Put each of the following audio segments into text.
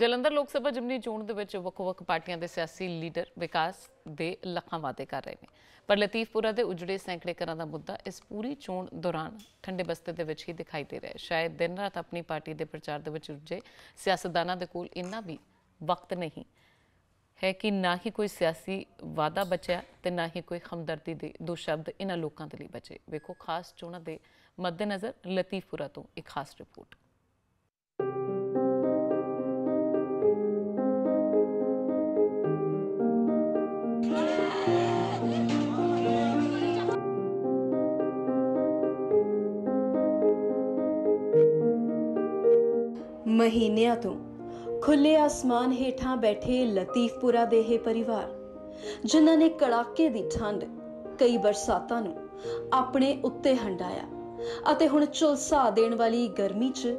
ਜਲੰਧਰ ਲੋਕ ਸਭਾ ਜਿਮਨੀ ਚੋਣ ਦੇ ਵਿੱਚ ਵੱਖ-ਵੱਖ ਪਾਰਟੀਆਂ ਦੇ ਸਿਆਸੀ ਲੀਡਰ ਵਿਕਾਸ ਦੇ ਲੱਖਾਂ ਵਾਅਦੇ ਕਰ ਰਹੇ ਨੇ ਪਰ ਲਤੀਫਪੁਰਾ ਦੇ ਉਜੜੇ ਸੈਂਕੜੇ ਘਰਾਂ ਦਾ ਮੁੱਦਾ ਇਸ ਪੂਰੀ ਚੋਣ ਦੌਰਾਨ ਠੰਡੇ ਬਸਤੇ ਦੇ ਵਿੱਚ ਹੀ ਦਿਖਾਈ ਦੇ ਰਿਹਾ ਹੈ ਸ਼ਾਇਦ ਦਿਨ ਰਾਤ ਆਪਣੀ ਪਾਰਟੀ ਦੇ ਪ੍ਰਚਾਰ ਦੇ ਵਿੱਚ ਰੁੱਝੇ ਸਿਆਸਤਦਾਨਾਂ ਦੇ ਕੋਲ ਇੰਨਾ ਵੀ ਵਕਤ ਨਹੀਂ ਹੈ ਕਿ ਨਾ ਹੀ ਕੋਈ ਸਿਆਸੀ ਵਾਅਦਾ ਬਚਿਆ ਤੇ ਨਾ ਹੀ ਕੋਈ ਹਮਦਰਦੀ ਦੇ ਦੋ ਸ਼ਬਦ ਇਹਨਾਂ ਲੋਕਾਂ ਦੇ ਲਈ ਬਚੇ ਵੇਖੋ ਖਾਸ ਚੋਣਾਂ ਦੇ ਮੱਦੇਨਜ਼ਰ ਲਤੀਫਪੁਰਾ ਤੋਂ ਇੱਕ ਖਾਸ ਰਿਪੋਰਟ ਮਹੀਨਿਆਂ ਤੋਂ ਖੁੱਲੇ ਆਸਮਾਨ ਹੇਠਾਂ ਬੈਠੇ ਲਤੀਫਪੁਰਾ ਦੇ ਇਹ ਪਰਿਵਾਰ ਜਿਨ੍ਹਾਂ ਨੇ ਕੜਾਕੇ ਦੀ ਠੰਡ ਕਈ ਬਰਸਾਤਾਂ ਨੂੰ ਆਪਣੇ ਉੱਤੇ ਹੰਡਾਇਆ ਅਤੇ ਹੁਣ ਚੁਲਸਾ ਦੇਣ ਵਾਲੀ ਗਰਮੀ 'ਚ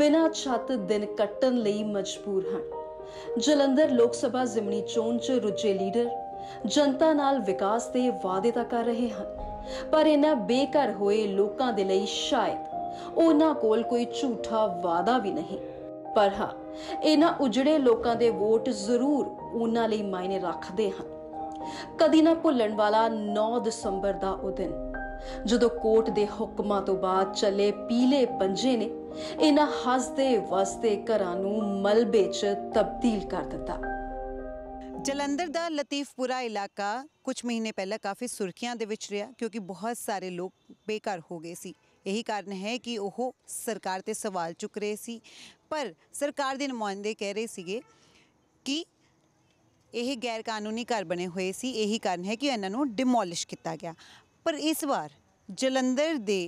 ਬਿਨਾਂ ਛੱਤ ਦਿਨ ਕੱਟਣ ਲਈ ਮਜਬੂਰ ਹਨ ਜਲੰਧਰ ਲੋਕ ਸਭਾ ਜ਼ਿਮਨੀ ਚੋਣ 'ਚ ਰੁੱਝੇ ਲੀਡਰ ਜਨਤਾ ਨਾਲ ਵਿਕਾਸ ਦੇ ਵਾਅਦੇ ਤਾਂ ਕਰ ਰਹੇ ਹਨ ਪਰ ਇਹਨਾਂ ਬੇਘਰ ਹੋਏ ਲੋਕਾਂ ਦੇ ਲਈ ਸ਼ਾਇਦ ਉਹਨਾਂ ਕੋਲ ਕੋਈ ਝੂਠਾ ਵਾਅਦਾ ਵੀ ਨਹੀਂ ਪਰ ਹਾਂ ਇਹਨਾਂ ਉਜੜੇ ਲੋਕਾਂ ਦੇ ਵੋਟ ਜ਼ਰੂਰ ਉਹਨਾਂ ਲਈ ਮਾਇਨੇ ਰੱਖਦੇ ਹਨ ਕਦੀ ਨਾ ਭੁੱਲਣ ਵਾਲਾ 9 ਦਸੰਬਰ ਦਾ ਉਹ ਦਿਨ ਜਦੋਂ ਕੋਰਟ ਦੇ ਹੁਕਮਾਂ ਤੋਂ ਬਾਅਦ ਚੱਲੇ ਪੀਲੇ ਪੰਜੇ ਨੇ ਇਹਨਾਂ ਹੱਸਦੇ ਵਸਦੇ ਘਰਾਂ ਨੂੰ ਮਲਬੇ 'ਚ ਤਬਦੀਲ ਕਰ ਦਿੱਤਾ ਜਲੰਧਰ ਦਾ ਲਤੀਫਪੁਰਾ ਇਲਾਕਾ ਕੁਝ ਮਹੀਨੇ ਪਹਿਲਾਂ ਕਾਫੀ ਸੁਰਖੀਆਂ ਦੇ ਵਿੱਚ ਰਿਹਾ ਕਿਉਂਕਿ ਬਹੁਤ ਸਾਰੇ ਲੋਕ ਬੇਕਾਰ ਹੋ ਗਏ ਸੀ ਇਹੀ ਕਾਰਨ ਹੈ ਕਿ ਉਹ ਸਰਕਾਰ ਤੇ ਸਵਾਲ ਚੁੱਕ ਰਹੇ ਸੀ ਪਰ ਸਰਕਾਰ ਦੇ ਨੁਮਾਇੰਦੇ ਕਹਿ ਰਹੇ ਸੀਗੇ ਕਿ ਇਹ ਗੈਰ ਕਾਨੂੰਨੀ ਘਰ ਬਣੇ ਹੋਏ ਸੀ ਇਹੀ ਕਾਰਨ ਹੈ ਕਿ ਇਹਨਾਂ ਨੂੰ ਡਿਮੋਲਿਸ਼ ਕੀਤਾ ਗਿਆ ਪਰ ਇਸ ਵਾਰ ਜਲੰਧਰ ਦੇ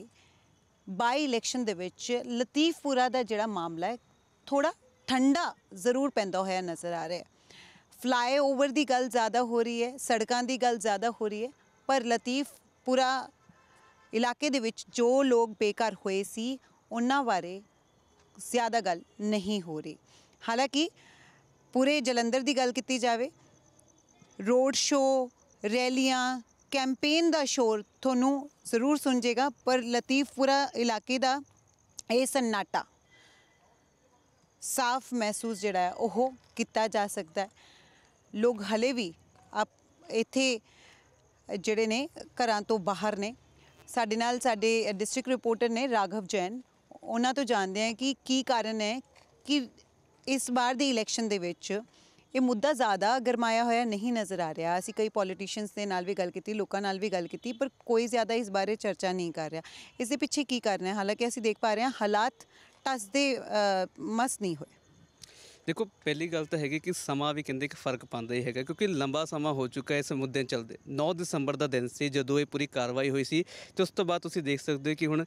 ਬਾਈ ਇਲੈਕਸ਼ਨ ਦੇ ਵਿੱਚ ਲਤੀਫਪੁਰਾ ਦਾ ਜਿਹੜਾ ਮਾਮਲਾ ਹੈ ਥੋੜਾ ਠੰਡਾ ਜ਼ਰੂਰ ਪੈਂਦਾ ਹੋਇਆ ਨਜ਼ਰ ਆ ਰਿਹਾ ਹੈ ਫਲਾਈਓਵਰ ਦੀ ਗੱਲ ਜ਼ਿਆਦਾ ਹੋ ਰਹੀ ਹੈ ਸੜਕਾਂ ਦੀ ਗੱਲ ਜ਼ਿਆਦਾ ਹੋ ਰਹੀ ਹੈ ਪਰ ਲਤੀਫਪੁਰਾ ਇਲਾਕੇ ਦੇ ਵਿੱਚ ਜੋ ਲੋਕ ਬੇਕਾਰ ਹੋਏ ਸੀ ਉਹਨਾਂ ਬਾਰੇ ਜ਼ਿਆਦਾ ਗੱਲ ਨਹੀਂ ਹੋ ਰਹੀ ਹਾਲਾਂਕਿ ਪੂਰੇ ਜਲੰਧਰ ਦੀ ਗੱਲ ਕੀਤੀ ਜਾਵੇ ਰੋਡ ਸ਼ੋ ਰੈਲੀਆਂ ਕੈਂਪੇਨ ਦਾ ਸ਼ੋਰ ਤੁਹਾਨੂੰ ਜ਼ਰੂਰ ਸੁਣ ਜਾਏਗਾ ਪਰ ਲਤੀਫਪੁਰਾ ਇਲਾਕੇ ਦਾ ਇਹ ਸੰਨਾਟਾ ਸਾਫ਼ ਮਹਿਸੂਸ ਜਿਹੜਾ ਹੈ ਉਹ ਕੀਤਾ ਜਾ ਸਕਦਾ ਹੈ ਲੋਕ ਹਲੇ ਵੀ ਆਪ ਇੱਥੇ ਜਿਹੜੇ ਨੇ ਘਰਾਂ ਤੋਂ ਬਾਹਰ ਨੇ ਸਾਡੇ ਨਾਲ ਸਾਡੇ ਡਿਸਟ੍ਰਿਕਟ ਰਿਪੋਰਟਰ ਨੇ ਰਾਘਵ ਜੈਨ ਉਹਨਾਂ ਤੋਂ ਜਾਣਦੇ ਆ ਕਿ ਕੀ ਕਾਰਨ ਹੈ ਕਿ ਇਸ ਵਾਰ ਦੀ ਇਲੈਕਸ਼ਨ ਦੇ ਵਿੱਚ ਇਹ ਮੁੱਦਾ ਜ਼ਿਆਦਾ ਗਰਮਾਇਆ ਹੋਇਆ ਨਹੀਂ ਨਜ਼ਰ ਆ ਰਿਹਾ ਅਸੀਂ ਕਈ ਪੋਲੀਟੀਸ਼ੀਅਨਸ ਦੇ ਨਾਲ ਵੀ ਗੱਲ ਕੀਤੀ ਲੋਕਾਂ ਨਾਲ ਵੀ ਗੱਲ ਕੀਤੀ ਪਰ ਕੋਈ ਜ਼ਿਆਦਾ ਇਸ ਬਾਰੇ ਚਰਚਾ ਨਹੀਂ ਕਰ ਰਿਹਾ ਇਸ ਦੇ ਪਿੱਛੇ ਕੀ ਕਾਰਨ ਹੈ ਹਾਲਾਂਕਿ ਅਸੀਂ ਦੇਖ ਪਾ ਰਹੇ ਹਾਂ ਹਾਲਾਤ ਟਸਦੇ ਮਸ ਨਹੀਂ ਹੋਏ ਦੇਖੋ ਪਹਿਲੀ ਗੱਲ ਤਾਂ ਹੈਗੀ ਕਿ ਸਮਾਂ ਵੀ ਕਹਿੰਦੇ ਇੱਕ ਫਰਕ ਪਾਉਂਦਾ ਹੀ ਹੈਗਾ ਕਿਉਂਕਿ ਲੰਬਾ ਸਮਾਂ ਹੋ ਚੁੱਕਾ ਹੈ ਇਸ ਮੁੱਦੇ ਚੱਲਦੇ 9 ਦਸੰਬਰ ਦਾ ਦਿਨ ਸੀ ਜਦੋਂ ਇਹ ਪੂਰੀ ਕਾਰਵਾਈ ਹੋਈ ਸੀ ਤੇ ਉਸ ਤੋਂ ਬਾਅਦ ਤੁਸੀਂ ਦੇਖ ਸਕਦੇ ਹੋ ਕਿ ਹੁਣ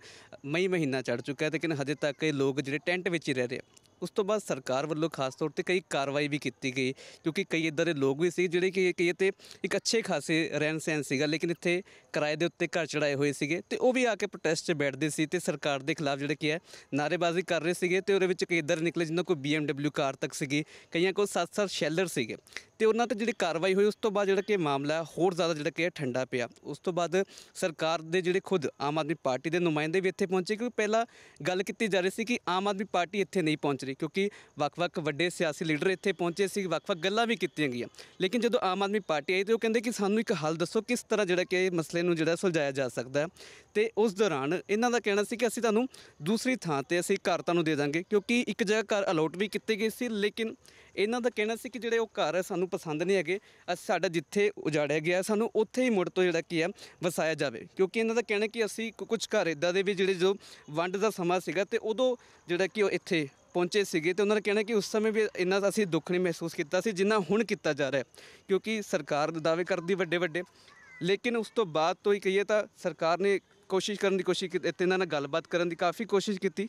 ਮਈ ਮਹੀਨਾ ਚੜ ਚੁੱਕਾ ਹੈ ਲੇਕਿਨ ਹਜੇ ਤੱਕ ਇਹ ਲੋਕ ਜਿਹੜੇ ਟੈਂਟ ਵਿੱਚ ਹੀ ਰਹਿ ਰਹੇ ਉਸ ਤੋਂ ਬਾਅਦ ਸਰਕਾਰ ਵੱਲੋਂ ਖਾਸ ਤੌਰ ਤੇ ਕਈ ਕਾਰਵਾਈ ਵੀ ਕੀਤੀ ਗਈ ਕਿਉਂਕਿ ਕਈ ਇਦਾਂ ਦੇ ਲੋਕ ਵੀ ਸੀ ਜਿਹੜੇ ਕਿ ਕਈ ਤੇ ਇੱਕ ਅੱਛੇ ਖਾਸੇ ਰਹਿਣ ਸਹਿਣ ਸੀਗਾ ਲੇਕਿਨ ਇੱਥੇ ਕਿਰਾਏ ਦੇ ਉੱਤੇ ਘਰ ਚੜਾਏ ਹੋਏ ਸੀਗੇ ਤੇ ਉਹ ਵੀ ਆ ਕੇ ਪ੍ਰੋਟੈਸਟ 'ਚ ਬੈਠਦੇ ਸੀ ਤੇ ਸਰਕਾਰ ਦੇ ਖਿਲਾਫ ਜਿਹੜੇ ਕਿ ਹੈ ਨਾਰੇਬਾਜ਼ੀ ਕਰ ਰਹੇ ਸੀਗੇ ਤੇ ਉਹਦੇ ਵਿੱਚ ਕਈ ਇਦਾਂ ਨਿਕਲੇ ਜਿੰਨਾਂ ਕੋਈ BMW ਕਾਰ ਤੱਕ ਸੀਗੀ ਕਈਆਂ ਕੋਲ ਸੱਤ ਸੱਤ ਸ਼ੈਲਰ ਸੀਗੇ ਤੇ ਉਹਨਾਂ ਤੇ ਜਿਹੜੀ ਕਾਰਵਾਈ ਹੋਈ ਉਸ ਤੋਂ ਬਾਅਦ ਜਿਹੜਾ ਕਿ ਮਾਮਲਾ ਹੋਰ ਜ਼ਿਆਦਾ ਜਿਹੜਾ ਕਿ ਠੰਡਾ ਪਿਆ ਉਸ ਤੋਂ ਬਾਅਦ ਸਰਕਾਰ ਦੇ ਜਿਹੜੇ ਖੁਦ ਆਮ ਆਦਮੀ ਪਾਰਟੀ ਦੇ ਨੁਮਾਇੰਦੇ ਵੀ ਇੱਥੇ ਪਹੁੰਚੇ ਕਿਉਂਕਿ ਪਹਿਲਾਂ ਗੱਲ ਕੀਤੀ ਜਾ ਰਹੀ ਸੀ ਕਿ ਆਮ ਆਦਮੀ ਪਾਰਟੀ ਇੱਥੇ ਨਹੀਂ ਪਹੁੰਚ ਮੰਤਰੀ ਕਿਉਂਕਿ ਵੱਖ-ਵੱਖ ਵੱਡੇ ਸਿਆਸੀ ਲੀਡਰ ਇੱਥੇ ਪਹੁੰਚੇ ਸੀ ਵੱਖ-ਵੱਖ ਗੱਲਾਂ ਵੀ ਕੀਤੀਆਂ ਗਈਆਂ ਲੇਕਿਨ ਜਦੋਂ ਆਮ ਆਦਮੀ ਪਾਰਟੀ ਆਈ ਤੇ ਉਹ ਕਹਿੰਦੇ ਕਿ ਸਾਨੂੰ ਇੱਕ ਹੱਲ ਦੱਸੋ ਕਿਸ ਤਰ੍ਹਾਂ ਜਿਹੜਾ ਕਿ ਇਹ ਮਸਲੇ ਨੂੰ ਜਿਹੜਾ ਸੁਲਝਾਇਆ ਜਾ ਸਕਦਾ ਤੇ ਉਸ ਦੌਰਾਨ ਇਹਨਾਂ ਦਾ ਕਹਿਣਾ ਸੀ ਕਿ ਅਸੀਂ ਤੁਹਾਨੂੰ ਦੂਸਰੀ ਥਾਂ ਤੇ ਅਸੀਂ ਘਰ ਤੁਹਾਨੂੰ ਦੇ ਦਾਂਗੇ ਕਿਉਂਕਿ ਇੱਕ ਜਗ੍ਹਾ ਘਰ ਅਲੋਟ ਵੀ ਕੀਤੇ ਗਏ ਸੀ ਲੇਕਿਨ ਇਹਨਾਂ ਦਾ ਕਹਿਣਾ ਸੀ ਕਿ ਜਿਹੜੇ ਉਹ ਘਰ ਸਾਨੂੰ ਪਸੰਦ ਨਹੀਂ ਹੈਗੇ ਸਾਡਾ ਜਿੱਥੇ ਉਜਾੜਿਆ ਗਿਆ ਸਾਨੂੰ ਉੱਥੇ ਹੀ ਮੁੜ ਤੋਂ ਜਿਹੜਾ ਕੀ ਹੈ ਵਸਾਇਆ ਜਾਵੇ ਕਿਉਂਕਿ ਇਹਨਾਂ ਦਾ ਕਹਿਣਾ ਕਿ ਅਸੀਂ ਕੁਝ ਘਰ ਇਦਾਂ ਦੇ ਵੀ ਜਿਹੜੇ ਜੋ ਵੰਡ ਦਾ ਸਮਾਂ ਸੀਗਾ ਤੇ ਉਦੋਂ ਜਿਹੜਾ ਕਿ ਉਹ ਇੱਥੇ ਪਹੁੰਚੇ ਸੀਗੇ ਤੇ ਉਹਨਾਂ ਨੇ ਕਹਿਣਾ ਕਿ ਉਸ ਸਮੇਂ ਵੀ ਇੰਨਾ ਅਸੀਂ ਦੁੱਖ ਨਹੀਂ ਮਹਿਸੂਸ ਕੀਤਾ ਸੀ ਜਿੰਨਾ ਹੁਣ ਕੀਤਾ ਜਾ ਰਿਹਾ ਕਿਉਂਕਿ ਸਰਕਾਰ ਦਾਅਵੇ ਕਰਦੀ ਵੱਡੇ ਵੱਡੇ ਲੇਕਿਨ ਉਸ ਤੋਂ ਬਾਅਦ ਤੋਂ ਹੀ ਕਹੀਏ ਤਾਂ ਸਰਕਾਰ ਨੇ ਕੋਸ਼ਿਸ਼ ਕਰਨ ਦੀ ਕੋਸ਼ਿਸ਼ ਕੀਤੀ ਇਹਨਾਂ ਨਾਲ ਗੱਲਬਾਤ ਕਰਨ ਦੀ ਕਾਫੀ ਕੋਸ਼ਿਸ਼ ਕੀਤੀ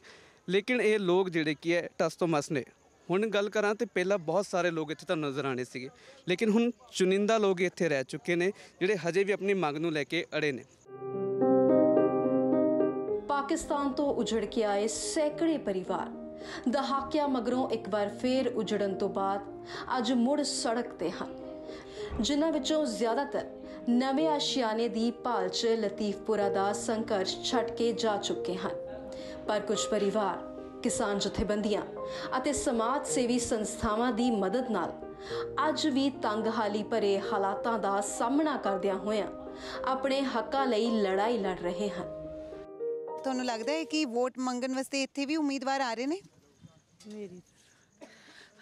ਲੇਕਿਨ ਇਹ ਲੋਕ ਜਿਹੜੇ ਕੀ ਹੈ ਟਸ ਤੋਂ ਮਸ ਨੇ ਹੁਣ ਗੱਲ ਕਰਾਂ ਤੇ ਪਹਿਲਾਂ ਬਹੁਤ ਸਾਰੇ ਲੋਕ ਇੱਥੇ ਤਾਂ ਨਜ਼ਰ ਆਣੇ ਸੀਗੇ ਲੇਕਿਨ ਹੁਣ ਚੁਣਿੰਦਾ ਲੋਕ ਇੱਥੇ ਰਹਿ ਚੁੱਕੇ ਨੇ ਜਿਹੜੇ ਹਜੇ ਵੀ ਆਪਣੀ ਮੰਗ ਨੂੰ ਲੈ ਕੇ ਅੜੇ ਨੇ ਪਾਕਿਸਤਾਨ ਤੋਂ ਉਜੜ ਕੇ ਆਏ ਸੈਂਕੜੇ ਪਰਿਵਾਰ ਦਹਾਕਿਆਂ ਮਗਰੋਂ ਇੱਕ ਵਾਰ ਫੇਰ ਉਜੜਨ ਤੋਂ ਬਾਅਦ ਅੱਜ ਮੁੜ ਸੜਕ ਤੇ ਹਨ ਜਿਨ੍ਹਾਂ ਵਿੱਚੋਂ ਜ਼ਿਆਦਾਤਰ ਨਵੇਂ ਆਸ਼ਿਆਨੇ ਦੀ ਭਾਲ 'ਚ ਲਤੀਫਪੁਰਾ ਦਾ ਸੰਘਰਸ਼ ਛੱਡ ਕੇ ਜਾ ਚੁੱਕੇ ਹਨ ਪਰ ਕੁਝ ਪਰਿਵਾਰ ਕਿਸਾਨ ਜਥੇਬੰਦੀਆਂ ਅਤੇ ਸਮਾਜ ਸੇਵੀ ਸੰਸਥਾਵਾਂ ਦੀ ਮਦਦ ਨਾਲ ਅੱਜ ਵੀ ਤੰਗਹਾਲੀ ਭਰੇ ਹਾਲਾਤਾਂ ਦਾ ਸਾਹਮਣਾ ਕਰਦਿਆਂ ਹੋਇਆਂ ਆਪਣੇ ਹੱਕਾਂ ਲਈ ਲੜਾਈ ਲੜ ਰਹੇ ਹਨ ਤੁਹਾਨੂੰ ਲੱਗਦਾ ਹੈ ਕਿ ਵੋਟ ਮੰਗਣ ਵਾਸਤੇ ਇੱਥੇ ਵੀ ਉਮੀਦਵਾਰ ਆ ਰਹੇ ਨੇ ਮੇਰੀ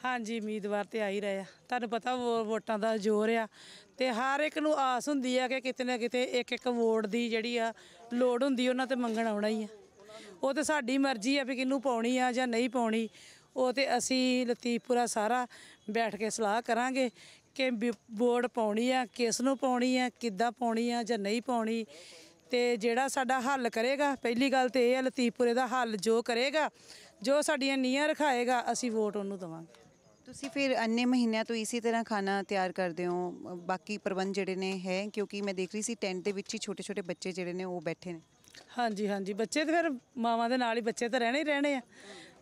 ਹਾਂਜੀ ਉਮੀਦਵਾਰ ਤੇ ਆ ਹੀ ਰਹੇ ਆ ਤੁਹਾਨੂੰ ਪਤਾ ਵੋਟਾਂ ਦਾ ਜ਼ੋਰ ਆ ਤੇ ਹਰ ਇੱਕ ਨੂੰ ਆਸ ਹੁੰਦੀ ਆ ਕਿ ਕਿਤੇ ਨਾ ਕਿਤੇ ਇੱਕ ਇੱਕ ਵੋਟ ਦੀ ਜਿਹੜੀ ਆ ਲੋੜ ਹੁੰਦੀ ਉਹਨਾਂ ਤੇ ਮੰਗਣ ਆਉਣਾ ਹੀ ਆ ਉਹ ਤੇ ਸਾਡੀ ਮਰਜ਼ੀ ਆ ਵੀ ਕਿਹਨੂੰ ਪਾਉਣੀ ਆ ਜਾਂ ਨਹੀਂ ਪਾਉਣੀ ਉਹ ਤੇ ਅਸੀਂ ਲਤੀਫਪੁਰਾ ਸਾਰਾ ਬੈਠ ਕੇ ਸਲਾਹ ਕਰਾਂਗੇ ਕਿ ਵੋਟ ਪਾਉਣੀ ਆ ਕਿਸ ਨੂੰ ਪਾਉਣੀ ਆ ਕਿੱਦਾਂ ਪਾਉਣੀ ਆ ਜਾਂ ਨਹੀਂ ਪਾਉਣੀ ਤੇ ਜਿਹੜਾ ਸਾਡਾ ਹੱਲ ਕਰੇਗਾ ਪਹਿਲੀ ਗੱਲ ਤੇ ਇਹ ਹੈ ਲਤੀਫਪੁਰੇ ਦਾ ਹੱਲ ਜੋ ਕਰੇਗਾ ਜੋ ਸਾਡੀਆਂ ਨੀਆਂ ਰਖਾਏਗਾ ਅਸੀਂ ਵੋਟ ਉਹਨੂੰ ਦਵਾਂਗੇ ਤੁਸੀਂ ਫਿਰ ਅੰਨੇ ਮਹੀਨਿਆਂ ਤੋਂ ਇਸੇ ਤਰ੍ਹਾਂ ਖਾਣਾ ਤਿਆਰ ਕਰਦੇ ਹੋ ਬਾਕੀ ਪ੍ਰਬੰਧ ਜਿਹੜੇ ਨੇ ਹੈ ਕਿਉਂਕਿ ਮੈਂ ਦੇਖ ਰਹੀ ਸੀ ਟੈਂਟ ਦੇ ਵਿੱਚ ਹੀ ਛੋਟੇ ਛੋਟੇ ਬੱਚੇ ਜਿਹੜੇ ਨੇ ਉਹ ਬੈਠੇ ਨੇ ਹਾਂਜੀ ਹਾਂਜੀ ਬੱਚੇ ਤਾਂ ਫਿਰ ਮਾਵਾਂ ਦੇ ਨਾਲ ਹੀ ਬੱਚੇ ਤਾਂ ਰਹਿਣੇ ਹੀ ਰਹਿਣੇ ਆ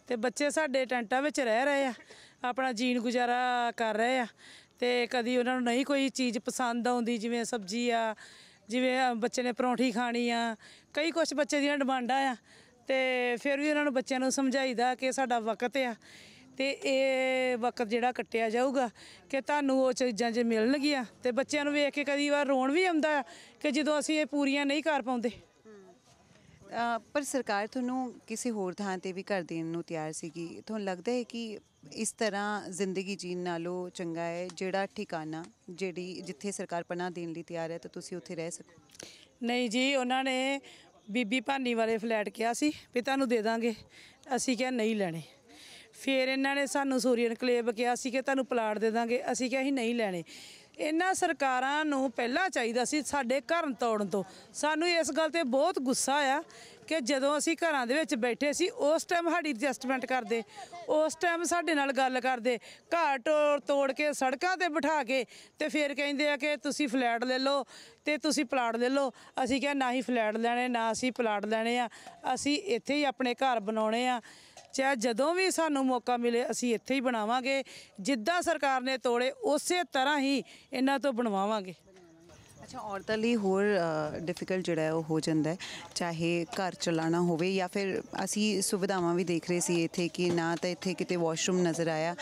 ਤੇ ਬੱਚੇ ਸਾਡੇ ਟੈਂਟਾਂ ਵਿੱਚ ਰਹਿ ਰਹੇ ਆ ਆਪਣਾ ਜੀਣ ਗੁਜ਼ਾਰਾ ਕਰ ਰਹੇ ਆ ਤੇ ਕਦੀ ਉਹਨਾਂ ਨੂੰ ਨਹੀਂ ਕੋਈ ਚੀਜ਼ ਪਸੰਦ ਆਉਂਦੀ ਜਿਵੇਂ ਸਬਜ਼ੀ ਆ ਜਿਵੇਂ ਬੱਚੇ ਨੇ ਪਰੌਂਠੀ ਖਾਣੀ ਆ ਕਈ ਕੁਝ ਬੱਚੇ ਦੀਆਂ ਡਿਮਾਂਡਾਂ ਆ ਤੇ ਫਿਰ ਵੀ ਉਹਨਾਂ ਨੂੰ ਬੱਚਿਆਂ ਨੂੰ ਸਮਝਾਈਦਾ ਕਿ ਸਾਡਾ ਵਕਤ ਆ ਤੇ ਇਹ ਵਕਤ ਜਿਹੜਾ ਕੱਟਿਆ ਜਾਊਗਾ ਕਿ ਤੁਹਾਨੂੰ ਉਹ ਚੀਜ਼ਾਂ ਜੇ ਮਿਲਣਗੀਆਂ ਤੇ ਬੱਚਿਆਂ ਨੂੰ ਵੇਖ ਕੇ ਕਦੀ ਵਾਰ ਰੋਣ ਵੀ ਆਉਂਦਾ ਕਿ ਜਦੋਂ ਅਸੀਂ ਇਹ ਪੂਰੀਆਂ ਨਹੀਂ ਕਰ ਪਾਉਂਦੇ ਪਰ ਸਰਕਾਰ ਤੁਹਾਨੂੰ ਕਿਸੇ ਹੋਰ ਥਾਂ ਤੇ ਵੀ ਕਰ ਦੇਣ ਨੂੰ ਤਿਆਰ ਸੀਗੀ ਤੁਹਾਨੂੰ ਲੱਗਦਾ ਹੈ ਕਿ ਇਸ ਤਰ੍ਹਾਂ ਜ਼ਿੰਦਗੀ ਜੀਣ ਨਾਲੋਂ ਚੰਗਾ ਹੈ ਜਿਹੜਾ ਠਿਕਾਣਾ ਜਿਹੜੀ ਜਿੱਥੇ ਸਰਕਾਰ ਪਨਾ ਦੇਣ ਲਈ ਤਿਆਰ ਹੈ ਤਾਂ ਤੁਸੀਂ ਉੱਥੇ ਰਹਿ ਸਕੋ ਨਹੀਂ ਜੀ ਉਹਨਾਂ ਨੇ ਬੀਬੀ ਭਾਨੀ ਵਾਲੇ ਫਲੈਟ ਕਿਹਾ ਸੀ ਵੀ ਤੁਹਾਨੂੰ ਦੇ ਦਾਂਗੇ ਅਸੀਂ ਕਿਹਾ ਨਹੀਂ ਲੈਣੇ ਫਿਰ ਇਹਨਾਂ ਨੇ ਸਾਨੂੰ ਸੂਰੀਅਨ ਕਲੇਬ ਕਿਹਾ ਸੀ ਕਿ ਤੁਹਾਨੂੰ ਪਲਾਟ ਦੇ ਦਾਂਗੇ ਅਸੀਂ ਕਿਹਾ ਹੀ ਨਹੀਂ ਲੈਣੇ ਇਹਨਾਂ ਸਰਕਾਰਾਂ ਨੂੰ ਪਹਿਲਾਂ ਚਾਹੀਦਾ ਸੀ ਸਾਡੇ ਘਰ ਤੋੜਨ ਤੋਂ ਸਾਨੂੰ ਇਸ ਗੱਲ ਤੇ ਬਹੁਤ ਗੁੱਸਾ ਆ ਕਿ ਜਦੋਂ ਅਸੀਂ ਘਰਾਂ ਦੇ ਵਿੱਚ ਬੈਠੇ ਸੀ ਉਸ ਟਾਈਮ ਸਾਡੀ ਐਡਜਸਟਮੈਂਟ ਕਰਦੇ ਉਸ ਟਾਈਮ ਸਾਡੇ ਨਾਲ ਗੱਲ ਕਰਦੇ ਘਰ ਤੋੜ ਕੇ ਸੜਕਾਂ ਤੇ ਬਿਠਾ ਕੇ ਤੇ ਫਿਰ ਕਹਿੰਦੇ ਆ ਕਿ ਤੁਸੀਂ ਫਲੈਟ ਲੈ ਲਓ ਤੇ ਤੁਸੀਂ ਪਲਾਟ ਲੈ ਲਓ ਅਸੀਂ ਕਿਹਾ ਨਾ ਹੀ ਫਲੈਟ ਲੈਣੇ ਨਾ ਅਸੀਂ ਪਲਾਟ ਲੈਣੇ ਆ ਅਸੀਂ ਇੱਥੇ ਹੀ ਆਪਣੇ ਘਰ ਬਣਾਉਣੇ ਆ ਚਾਹ ਜਦੋਂ ਵੀ ਸਾਨੂੰ ਮੌਕਾ ਮਿਲੇ ਅਸੀਂ ਇੱਥੇ ਹੀ ਬਣਾਵਾਂਗੇ ਜਿੱਦਾਂ ਸਰਕਾਰ ਨੇ ਤੋੜੇ ਉਸੇ ਤਰ੍ਹਾਂ ਹੀ ਇਹਨਾਂ ਤੋਂ ਬਣਵਾਵਾਂਗੇ ਅੱਛਾ ਔਰਤਾਂ ਲਈ ਹੋਰ ਡਿਫਿਕਲਟ ਜਿਹੜਾ ਉਹ ਹੋ ਜਾਂਦਾ ਹੈ ਚਾਹੇ ਘਰ ਚਲਾਣਾ ਹੋਵੇ ਜਾਂ ਫਿਰ ਅਸੀਂ ਸੁਵਿਧਾਵਾਂ ਵੀ ਦੇਖ ਰਹੇ ਸੀ ਇੱਥੇ ਕਿ ਨਾ ਤਾਂ ਇੱਥੇ ਕਿਤੇ ਵਾਸ਼ਰੂਮ ਨਜ਼ਰ ਆਇਆ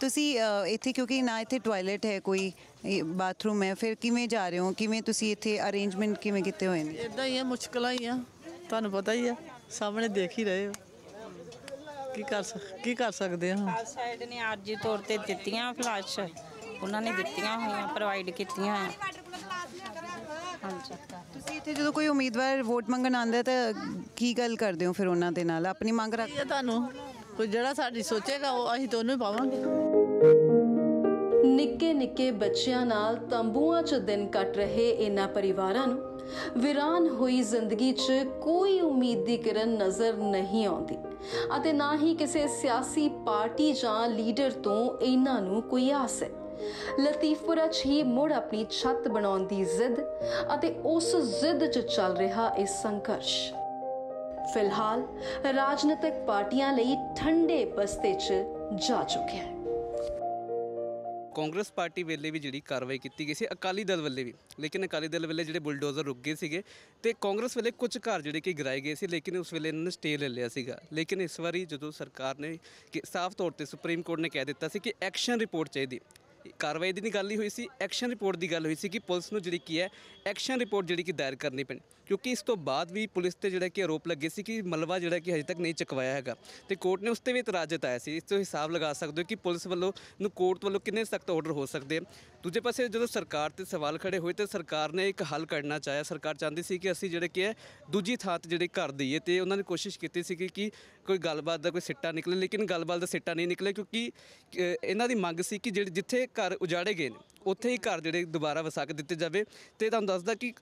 ਤੁਸੀਂ ਇੱਥੇ ਕਿਉਂਕਿ ਨਾ ਇੱਥੇ ਟਾਇਲਟ ਹੈ ਕੋਈ ਬਾਥਰੂਮ ਹੈ ਫਿਰ ਕਿਵੇਂ ਜਾ ਰਹੇ ਹੋ ਕਿਵੇਂ ਤੁਸੀਂ ਇੱਥੇ ਅਰੇਂਜਮੈਂਟ ਕਿਵੇਂ ਕੀਤੇ ਹੋਏ ਨੇ ਇਦਾਂ ਹੀ ਆ ਮੁਸ਼ਕਲਾਂ ਹੀ ਆ ਤੁਹਾਨੂੰ ਪਤਾ ਹੀ ਆ ਸਾਹਮਣੇ ਦੇਖ ਹੀ ਰਹੇ ਹੋ ਕੀ ਕਰ ਕੀ ਕਰ ਸਕਦੇ ਹਾਂ ਸਾਈਡ ਨੇ ਆਰਜੀ ਤੌਰ ਤੇ ਦਿੱਤੀਆਂ ਫਲਾਸ਼ ਉਹਨਾਂ ਨੇ ਦਿੱਤੀਆਂ ਹੋਈਆਂ ਪ੍ਰੋਵਾਈਡ ਕੀਤੀਆਂ ਆ ਤੁਸੀਂ ਇੱਥੇ ਜਦੋਂ ਕੋਈ ਉਮੀਦਵਾਰ ਵੋਟ ਮੰਗਣ ਆਉਂਦਾ ਤਾਂ ਕੀ ਗੱਲ ਕਰਦੇ ਹੋ ਫਿਰ ਉਹਨਾਂ ਦੇ ਨਾਲ ਆਪਣੀ ਮੰਗ ਰੱਖਦੇ ਹੋ ਤੁਹਾਨੂੰ ਕੋਈ ਜਿਹੜਾ ਸਾਡੀ ਸੋਚੇਗਾ ਉਹ ਅਸੀਂ ਤੁਹਾਨੂੰ ਹੀ ਪਾਵਾਂਗੇ ਨਿੱਕੇ ਨਿੱਕੇ ਬੱਚਿਆਂ ਨਾਲ ਤੰਬੂਆਂ 'ਚ ਦਿਨ ਕੱਟ ਰਹੇ ਇਹਨਾਂ ਪਰਿਵਾਰਾਂ ਨੂੰ ਵਿਰਾਨ ਹੋਈ ਜ਼ਿੰਦਗੀ 'ਚ ਕੋਈ ਉਮੀਦ ਦੀ ਕਿਰਨ ਨਜ਼ਰ ਨਹੀਂ ਆਉਂਦੀ ਅਤੇ ਨਾ ਹੀ ਕਿਸੇ ਸਿਆਸੀ ਪਾਰਟੀ ਜਾਂ ਲੀਡਰ ਤੋਂ ਇਹਨਾਂ ਨੂੰ ਕੋਈ ਆਸ ਹੈ ਲਤੀਫਪੁਰਾ 'ਚ ਹੀ ਮੁੜ ਆਪਣੀ ਛੱਤ ਬਣਾਉਣ ਦੀ ਜ਼ਿੱਦ ਅਤੇ ਉਸ ਜ਼ਿੱਦ 'ਚ ਚੱਲ ਰਿਹਾ ਇਹ ਸੰਘਰਸ਼ ਫਿਲਹਾਲ ਰਾਜਨੀਤਿਕ ਪਾਰਟੀਆਂ ਲਈ ਠੰਡੇ ਬਸਤੇ 'ਚ ਜਾ ਚੁੱਕਿਆ ਹੈ ਕਾਂਗਰਸ ਪਾਰਟੀ ਵੱਲੇ ਵੀ ਜਿਹੜੀ ਕਾਰਵਾਈ ਕੀਤੀ ਗਈ ਸੀ ਅਕਾਲੀ ਦਲ ਵੱਲੇ ਵੀ ਲੇਕਿਨ ਅਕਾਲੀ ਦਲ ਵੱਲੇ ਜਿਹੜੇ ਬੁਲਡੋਜ਼ਰ ਰੁਕ ਗਏ ਸੀਗੇ ਤੇ ਕਾਂਗਰਸ ਵੱਲੇ ਕੁਝ ਘਰ ਜਿਹੜੇ ਕਿ ਗਿਰਾਏ ਗਏ ਸੀ ਲੇਕਿਨ ਉਸ ਵੇਲੇ ਇਹਨਾਂ ਨੇ ਸਟੇ ਲੈ ਲਿਆ ਸੀਗਾ ਲੇਕਿਨ ਇਸ ਵਾਰੀ ਜਦੋਂ ਸਰਕਾਰ ਨੇ ਕਿ ਸਾਫ਼ ਤੌਰ ਤੇ ਸੁਪਰੀਮ ਕੋਰਟ ਨੇ ਕਹਿ ਦਿੱਤਾ ਸੀ ਕਿ ਐਕਸ਼ਨ ਰਿਪੋਰਟ ਚਾਹੀਦੀ ਕਾਰਵਾਈ ਦੀ ਨਹੀਂ ਗੱਲ ਹੀ ਹੋਈ ਸੀ ਐਕਸ਼ਨ ਰਿਪੋਰਟ ਦੀ ਗੱਲ ਹੋਈ ਸੀ ਕਿ ਪੁਲਿਸ ਨੂੰ ਜਿਹੜੀ ਕੀ ਹੈ ਐਕਸ਼ਨ ਰਿਪੋਰਟ ਜਿਹੜੀ ਕਿ ਦਾਇਰ ਕਰਨੀ ਪੈਣੀ ਕਿਉਂਕਿ ਇਸ ਤੋਂ ਬਾਅਦ ਵੀ ਪੁਲਿਸ ਤੇ ਜਿਹੜਾ ਕਿ ਆਰੋਪ ਲੱਗੇ ਸੀ ਕਿ ਮਲਵਾ ਜਿਹੜਾ ਕਿ ਹਜੇ ਤੱਕ ਨਹੀਂ ਚੁਕਵਾਇਆ ਹੈਗਾ ਤੇ ਕੋਰਟ ਨੇ ਉਸ ਤੇ ਵੀ ਇਤਰਾਜ਼ ਜਤਾਇਆ ਸੀ ਇਸ ਤੋਂ ਹਿਸਾਬ ਲਗਾ ਸਕਦੇ ਹੋ ਕਿ ਪੁਲਿਸ ਵੱਲੋਂ ਨੂੰ ਕੋਰਟ ਵੱਲੋਂ ਕਿੰਨੇ ਸਖਤ ਆਰਡਰ ਹੋ ਸਕਦੇ ਦੂਜੇ ਪਾਸੇ ਜਦੋਂ ਸਰਕਾਰ ਤੇ ਸਵਾਲ ਖੜੇ ਹੋਏ ਤੇ ਸਰਕਾਰ ਨੇ ਇੱਕ ਹੱਲ ਕੱਢਣਾ ਚਾਹਿਆ ਸਰਕਾਰ ਚਾਹੁੰਦੀ ਸੀ ਕਿ ਅਸੀਂ ਜਿਹੜੇ ਕਿ ਹੈ ਦੂਜੀ ਥਾਂ ਤੇ ਜਿਹੜੇ ਘਰ ਦਈਏ ਤੇ ਉਹਨਾਂ ਨੇ ਕੋਸ਼ਿਸ਼ ਕੀਤੀ ਸੀ ਕਿ ਕੋਈ ਗੱਲਬਾਤ ਦਾ ਕੋਈ ਸਿੱਟਾ ਨਿਕਲੇ ਲੇਕਿਨ ਗੱਲਬਾਤ ਦਾ ਸਿੱਟਾ ਨਹੀਂ ਨਿਕਲੇ ਕਿਉਂਕਿ ਇਹਨਾਂ ਦੀ ਮੰਗ ਸੀ ਕਿ ਜਿਹੜੇ ਜਿੱਥੇ ਘਰ ਉਜਾੜੇ ਗਏ ਨੇ ਉੱਥੇ ਹੀ ਘਰ ਜਿਹੜੇ ਦੁਬਾਰਾ ਵਸਾ ਕੇ ਦਿੱਤੇ ਜਾਵੇ ਤੇ ਤੁਹਾਨੂੰ ਦੱਸਦਾ ਕਿ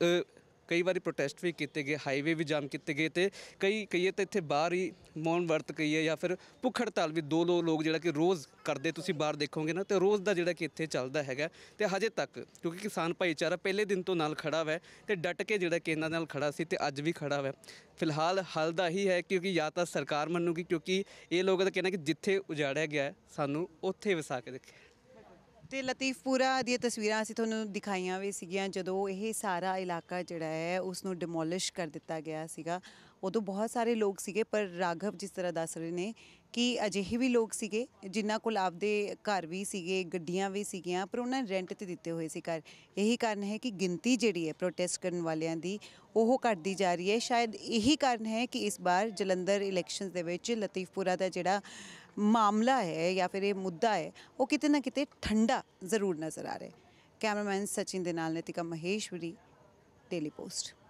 ਕਈ ਵਾਰੀ ਪ੍ਰੋਟੈਸਟ ਵੀ ਕੀਤੇ ਗਏ ਹਾਈਵੇ ਵੀ ਜਾਮ ਕੀਤੇ ਗਏ ਤੇ ਕਈ ਕਈਏ ਤਾਂ ਇੱਥੇ ਬਾਹਰ ਹੀ ਮੌਨ ਵਰਤ ਕਈਏ ਜਾਂ ਫਿਰ ਭੁੱਖ ਹੜਤਾਲ ਵੀ ਦੋ ਦੋ ਲੋਕ ਜਿਹੜਾ ਕਿ ਰੋਜ਼ ਕਰਦੇ ਤੁਸੀਂ ਬਾਹਰ ਦੇਖੋਗੇ ਨਾ ਤੇ ਰੋਜ਼ ਦਾ ਜਿਹੜਾ ਕਿ ਇੱਥੇ ਚੱਲਦਾ ਹੈਗਾ ਤੇ ਹਜੇ ਤੱਕ ਕਿਉਂਕਿ ਕਿਸਾਨ ਭਾਈਚਾਰਾ ਪਹਿਲੇ ਦਿਨ ਤੋਂ ਨਾਲ ਖੜਾ ਹੋਇਆ ਤੇ ਡਟ ਕੇ ਜਿਹੜਾ ਕਿ ਇਹਨਾਂ ਨਾਲ ਖੜਾ ਸੀ ਤੇ ਅੱਜ ਵੀ ਖੜਾ ਹੋਇਆ ਫਿਲਹਾਲ ਹਲ ਦਾ ਹੀ ਹੈ ਕਿਉਂਕਿ ਜਾਂ ਤਾਂ ਸਰਕਾਰ ਮੰਨੂਗੀ ਕਿਉਂਕਿ ਇਹ ਲੋਕ ਦਾ ਕਹਿਣਾ ਕਿ ਜਿੱਥੇ ਉਜਾੜਿਆ ਗਿਆ ਸਾਨੂੰ ਉੱਥੇ ਵਸਾ ਕੇ ਦੇਖੇ ਤੇ ਲਤੀਫਪੁਰਾ ਦੀਆਂ ਤਸਵੀਰਾਂ ਅਸੀਂ ਤੁਹਾਨੂੰ ਦਿਖਾਈਆਂ ਵੀ ਸੀਗੀਆਂ ਜਦੋਂ ਇਹ ਸਾਰਾ ਇਲਾਕਾ ਜਿਹੜਾ ਹੈ ਉਸ ਨੂੰ ਡਿਮੋਲਿਸ਼ ਕਰ ਦਿੱਤਾ ਗਿਆ ਸੀਗਾ ਉਦੋਂ ਬਹੁਤ ਸਾਰੇ ਲੋਕ ਸੀਗੇ ਪਰ ਰਾਘਵ ਜਿਸ ਤਰ੍ਹਾਂ ਦੱਸ ਰਹੇ ਨੇ ਕਿ ਅਜਿਹੇ ਵੀ ਲੋਕ ਸੀਗੇ ਜਿਨ੍ਹਾਂ ਕੋਲ ਆਪਦੇ ਘਰ ਵੀ ਸੀਗੇ ਗੱਡੀਆਂ ਵੀ ਸੀਗੀਆਂ ਪਰ ਉਹਨਾਂ ਨੇ ਰੈਂਟ ਤੇ ਦਿੱਤੇ ਹੋਏ ਸੀ ਘਰ ਇਹੀ ਕਾਰਨ ਹੈ ਕਿ ਗਿਣਤੀ ਜਿਹੜੀ ਹੈ ਪ੍ਰੋਟੈਸਟ ਕਰਨ ਵਾਲਿਆਂ ਦੀ ਉਹ ਘਟਦੀ ਜਾ ਰਹੀ ਹੈ ਸ਼ਾਇਦ ਇਹੀ ਕਾਰਨ ਹੈ ਕਿ ਇਸ ਵਾਰ ਜਲੰਧਰ ਇਲੈਕਸ਼ਨਸ ਦੇ ਵਿੱਚ ਲਤੀਫਪੁਰਾ ਦਾ ਜਿਹੜਾ ਮਾਮਲਾ ਹੈ ਜਾਂ ਫਿਰ ਇਹ ਮੁੱਦਾ ਹੈ ਉਹ ਕਿਤੇ ਨਾ ਕਿਤੇ ਠੰਡਾ ਜ਼ਰੂਰ ਨਜ਼ਰ ਆ ਰਿਹਾ ਹੈ ਕੈਮਰਾਮੈਨ ਸਚਿਨ ਦੇ ਨਾਲ ਨਤਿਕਾ ਮਹੇਸ਼ਵਰੀ ਡੇਲੀ ਪੋਸਟ